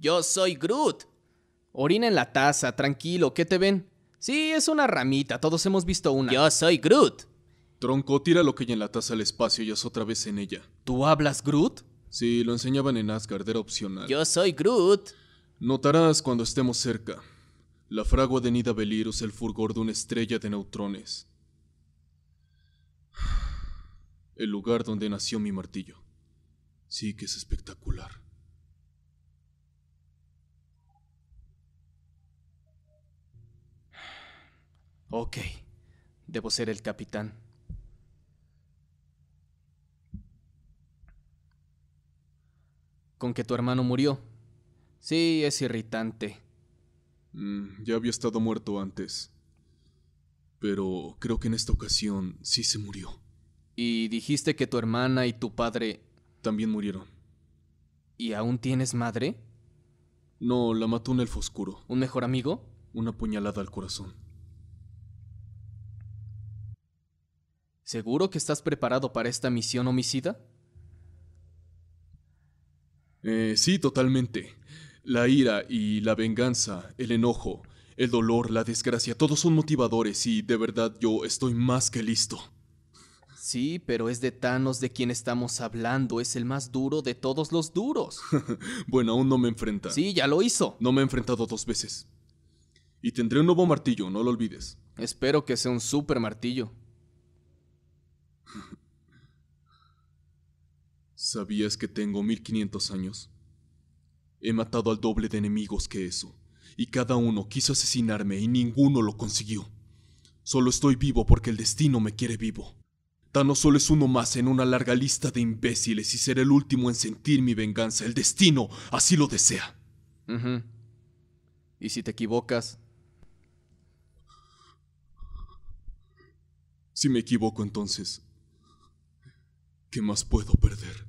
Yo soy Groot. Orina en la taza, tranquilo, ¿qué te ven? Sí, es una ramita, todos hemos visto una. Yo soy Groot. Tronco, tira lo que hay en la taza al espacio y haz otra vez en ella. ¿Tú hablas Groot? Sí, lo enseñaban en Asgard, era opcional. Yo soy Groot. Notarás cuando estemos cerca. La fragua de Nida es el fulgor de una estrella de neutrones. El lugar donde nació mi martillo. Sí que es espectacular. Ok, debo ser el capitán. Con que tu hermano murió. Sí, es irritante. Mm, ya había estado muerto antes. Pero creo que en esta ocasión sí se murió. Y dijiste que tu hermana y tu padre... También murieron. ¿Y aún tienes madre? No, la mató un el foscuro. ¿Un mejor amigo? Una puñalada al corazón. ¿Seguro que estás preparado para esta misión homicida? Eh, sí, totalmente. La ira y la venganza, el enojo, el dolor, la desgracia, todos son motivadores y de verdad yo estoy más que listo. Sí, pero es de Thanos de quien estamos hablando, es el más duro de todos los duros. bueno, aún no me enfrenta. Sí, ya lo hizo. No me he enfrentado dos veces. Y tendré un nuevo martillo, no lo olvides. Espero que sea un super martillo. ¿Sabías que tengo 1500 años? He matado al doble de enemigos que eso, y cada uno quiso asesinarme y ninguno lo consiguió. Solo estoy vivo porque el destino me quiere vivo. Thanos solo es uno más en una larga lista de imbéciles y seré el último en sentir mi venganza. El destino así lo desea. ¿Y si te equivocas? Si me equivoco entonces, ¿Qué más puedo perder?